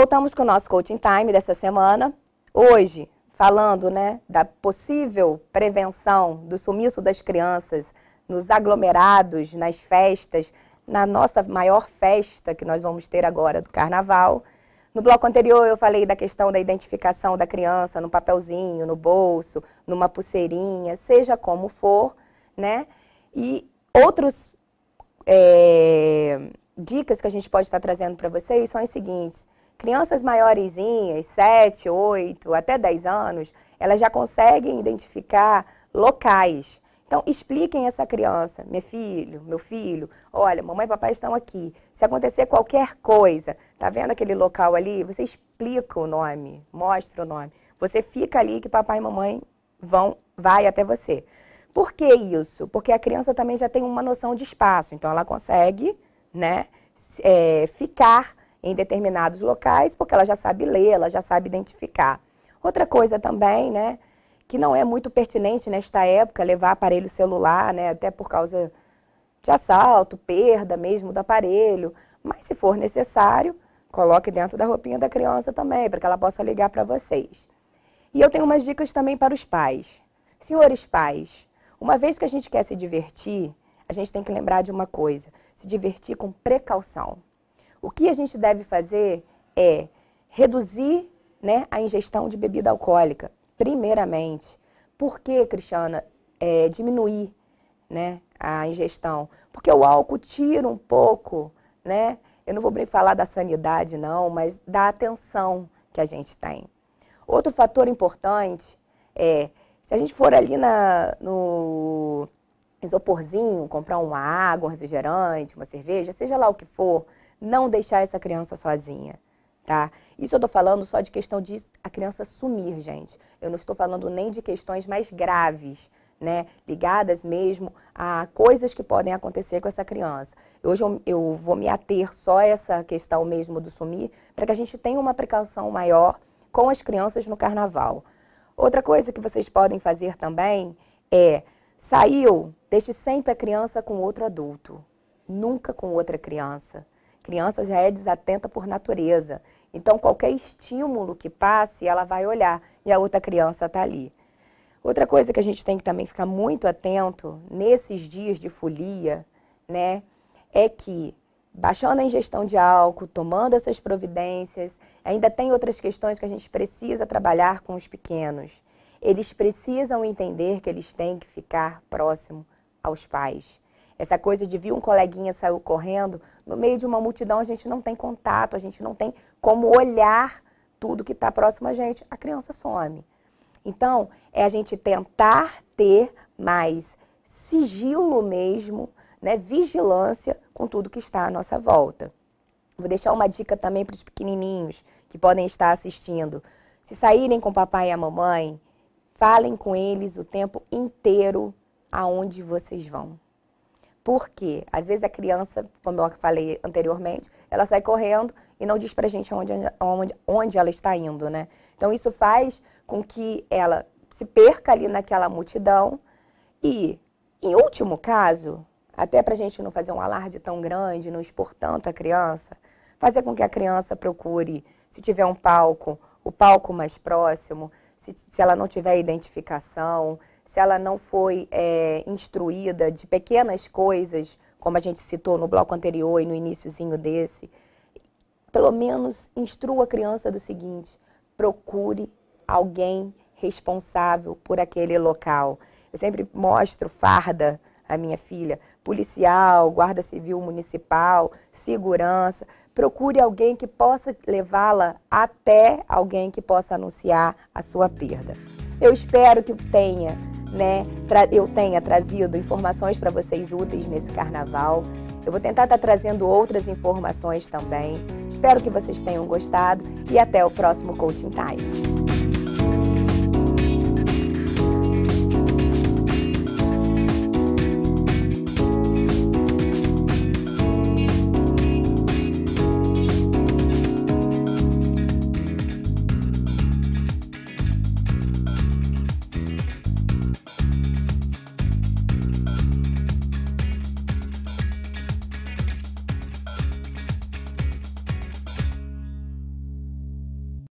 Voltamos com o nosso Coaching Time dessa semana. Hoje, falando né, da possível prevenção do sumiço das crianças nos aglomerados, nas festas, na nossa maior festa que nós vamos ter agora do carnaval. No bloco anterior eu falei da questão da identificação da criança no papelzinho, no bolso, numa pulseirinha, seja como for, né? E outros é, dicas que a gente pode estar trazendo para vocês são as seguintes. Crianças maiorzinhas, 7, 8, até 10 anos, elas já conseguem identificar locais. Então, expliquem essa criança, meu filho, meu filho, olha, mamãe e papai estão aqui. Se acontecer qualquer coisa, tá vendo aquele local ali? Você explica o nome, mostra o nome. Você fica ali que papai e mamãe vão, vai até você. Por que isso? Porque a criança também já tem uma noção de espaço, então ela consegue, né, é, ficar em determinados locais, porque ela já sabe ler, ela já sabe identificar. Outra coisa também, né, que não é muito pertinente nesta época levar aparelho celular, né, até por causa de assalto, perda mesmo do aparelho, mas se for necessário, coloque dentro da roupinha da criança também, para que ela possa ligar para vocês. E eu tenho umas dicas também para os pais. Senhores pais, uma vez que a gente quer se divertir, a gente tem que lembrar de uma coisa: se divertir com precaução. O que a gente deve fazer é reduzir né, a ingestão de bebida alcoólica, primeiramente. Por que, Cristiana, é, diminuir né, a ingestão? Porque o álcool tira um pouco, né? Eu não vou bem falar da sanidade, não, mas da atenção que a gente tem. Outro fator importante é, se a gente for ali na, no isoporzinho, comprar uma água, um refrigerante, uma cerveja, seja lá o que for, não deixar essa criança sozinha, tá? Isso eu tô falando só de questão de a criança sumir, gente. Eu não estou falando nem de questões mais graves, né? Ligadas mesmo a coisas que podem acontecer com essa criança. Hoje eu, eu vou me ater só a essa questão mesmo do sumir, para que a gente tenha uma precaução maior com as crianças no carnaval. Outra coisa que vocês podem fazer também é saiu, deixe sempre a criança com outro adulto, nunca com outra criança criança já é desatenta por natureza. Então, qualquer estímulo que passe, ela vai olhar e a outra criança está ali. Outra coisa que a gente tem que também ficar muito atento nesses dias de folia, né, é que baixando a ingestão de álcool, tomando essas providências, ainda tem outras questões que a gente precisa trabalhar com os pequenos. Eles precisam entender que eles têm que ficar próximo aos pais. Essa coisa de vir um coleguinha saiu correndo, no meio de uma multidão a gente não tem contato, a gente não tem como olhar tudo que está próximo a gente, a criança some. Então, é a gente tentar ter mais sigilo mesmo, né, vigilância com tudo que está à nossa volta. Vou deixar uma dica também para os pequenininhos que podem estar assistindo. Se saírem com o papai e a mamãe, falem com eles o tempo inteiro aonde vocês vão. Porque, às vezes, a criança, como eu falei anteriormente, ela sai correndo e não diz para a gente onde, onde, onde ela está indo, né? Então, isso faz com que ela se perca ali naquela multidão e, em último caso, até para a gente não fazer um alarde tão grande, não expor tanto a criança, fazer com que a criança procure, se tiver um palco, o palco mais próximo, se, se ela não tiver identificação, se ela não foi é, instruída de pequenas coisas, como a gente citou no bloco anterior e no iníciozinho desse, pelo menos instrua a criança do seguinte: procure alguém responsável por aquele local. Eu sempre mostro farda à minha filha, policial, guarda civil municipal, segurança. Procure alguém que possa levá-la até alguém que possa anunciar a sua perda. Eu espero que tenha né, eu tenha trazido informações para vocês úteis nesse carnaval. Eu vou tentar estar tá trazendo outras informações também. Espero que vocês tenham gostado e até o próximo Coaching Time.